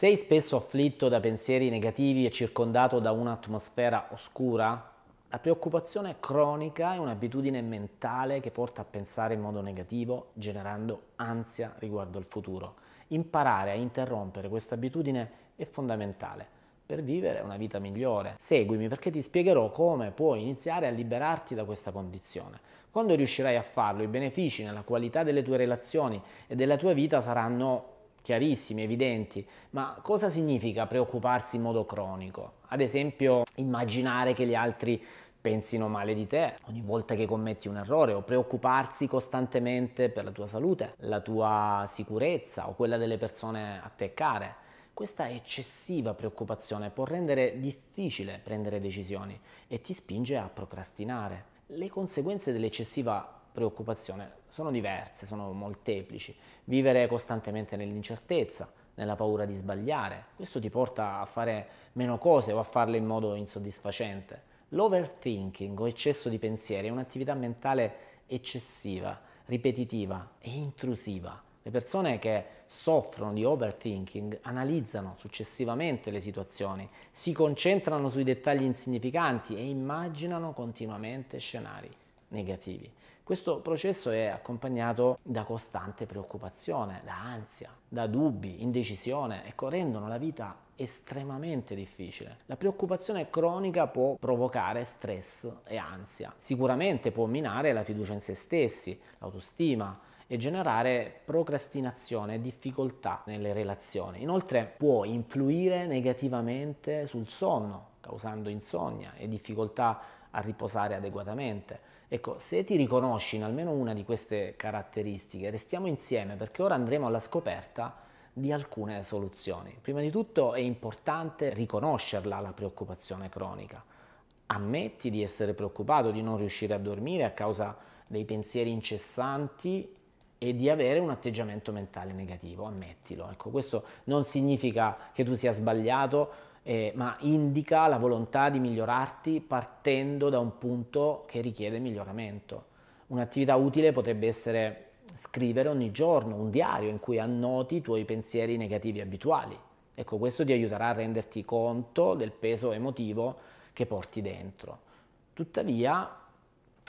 Sei spesso afflitto da pensieri negativi e circondato da un'atmosfera oscura? La preoccupazione cronica è un'abitudine mentale che porta a pensare in modo negativo, generando ansia riguardo al futuro. Imparare a interrompere questa abitudine è fondamentale per vivere una vita migliore. Seguimi perché ti spiegherò come puoi iniziare a liberarti da questa condizione. Quando riuscirai a farlo, i benefici nella qualità delle tue relazioni e della tua vita saranno chiarissimi, evidenti, ma cosa significa preoccuparsi in modo cronico? Ad esempio, immaginare che gli altri pensino male di te ogni volta che commetti un errore o preoccuparsi costantemente per la tua salute, la tua sicurezza o quella delle persone a te care. Questa eccessiva preoccupazione può rendere difficile prendere decisioni e ti spinge a procrastinare. Le conseguenze dell'eccessiva preoccupazione sono diverse, sono molteplici. Vivere costantemente nell'incertezza, nella paura di sbagliare, questo ti porta a fare meno cose o a farle in modo insoddisfacente. L'overthinking o eccesso di pensieri è un'attività mentale eccessiva, ripetitiva e intrusiva. Le persone che soffrono di overthinking analizzano successivamente le situazioni, si concentrano sui dettagli insignificanti e immaginano continuamente scenari negativi. Questo processo è accompagnato da costante preoccupazione, da ansia, da dubbi, indecisione, ecco, rendono la vita estremamente difficile. La preoccupazione cronica può provocare stress e ansia, sicuramente può minare la fiducia in se stessi, l'autostima, e generare procrastinazione e difficoltà nelle relazioni. Inoltre può influire negativamente sul sonno, causando insonnia e difficoltà a riposare adeguatamente Ecco, se ti riconosci in almeno una di queste caratteristiche, restiamo insieme perché ora andremo alla scoperta di alcune soluzioni. Prima di tutto è importante riconoscerla la preoccupazione cronica. Ammetti di essere preoccupato, di non riuscire a dormire a causa dei pensieri incessanti e di avere un atteggiamento mentale negativo, ammettilo. Ecco, questo non significa che tu sia sbagliato, eh, ma indica la volontà di migliorarti partendo da un punto che richiede miglioramento. Un'attività utile potrebbe essere scrivere ogni giorno un diario in cui annoti i tuoi pensieri negativi abituali. Ecco, questo ti aiuterà a renderti conto del peso emotivo che porti dentro. Tuttavia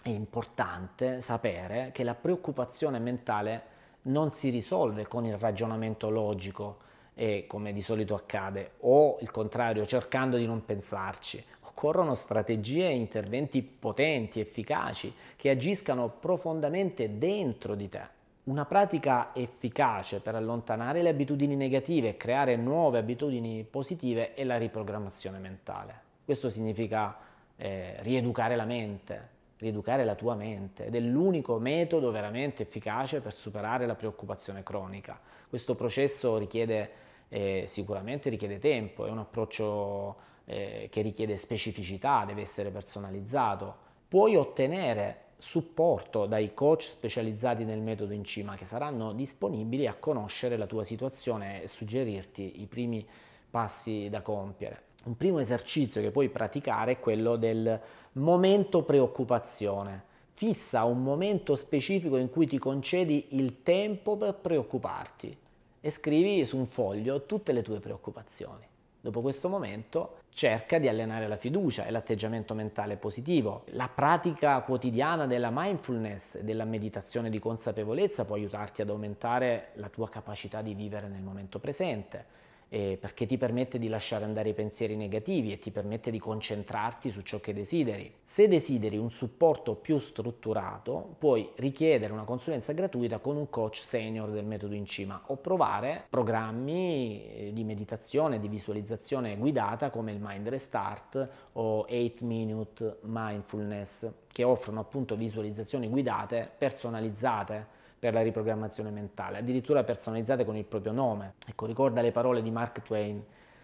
è importante sapere che la preoccupazione mentale non si risolve con il ragionamento logico, e come di solito accade, o il contrario, cercando di non pensarci. Occorrono strategie e interventi potenti, efficaci, che agiscano profondamente dentro di te. Una pratica efficace per allontanare le abitudini negative e creare nuove abitudini positive è la riprogrammazione mentale. Questo significa eh, rieducare la mente, rieducare la tua mente ed è l'unico metodo veramente efficace per superare la preoccupazione cronica. Questo processo richiede eh, sicuramente richiede tempo, è un approccio eh, che richiede specificità, deve essere personalizzato. Puoi ottenere supporto dai coach specializzati nel metodo in cima che saranno disponibili a conoscere la tua situazione e suggerirti i primi passi da compiere. Un primo esercizio che puoi praticare è quello del momento preoccupazione. Fissa un momento specifico in cui ti concedi il tempo per preoccuparti e scrivi su un foglio tutte le tue preoccupazioni. Dopo questo momento cerca di allenare la fiducia e l'atteggiamento mentale positivo. La pratica quotidiana della mindfulness e della meditazione di consapevolezza può aiutarti ad aumentare la tua capacità di vivere nel momento presente eh, perché ti permette di lasciare andare i pensieri negativi e ti permette di concentrarti su ciò che desideri. Se desideri un supporto più strutturato, puoi richiedere una consulenza gratuita con un coach senior del metodo in cima o provare programmi eh, di meditazione, di visualizzazione guidata come il Mind Restart o 8 Minute Mindfulness che offrono appunto visualizzazioni guidate personalizzate per la riprogrammazione mentale, addirittura personalizzate con il proprio nome. Ecco, ricorda le parole di Mark Twain.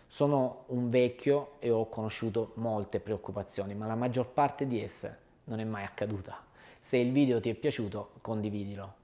Sono un vecchio e ho conosciuto molte preoccupazioni, ma la maggior parte di esse non è mai accaduta. Se il video ti è piaciuto, condividilo.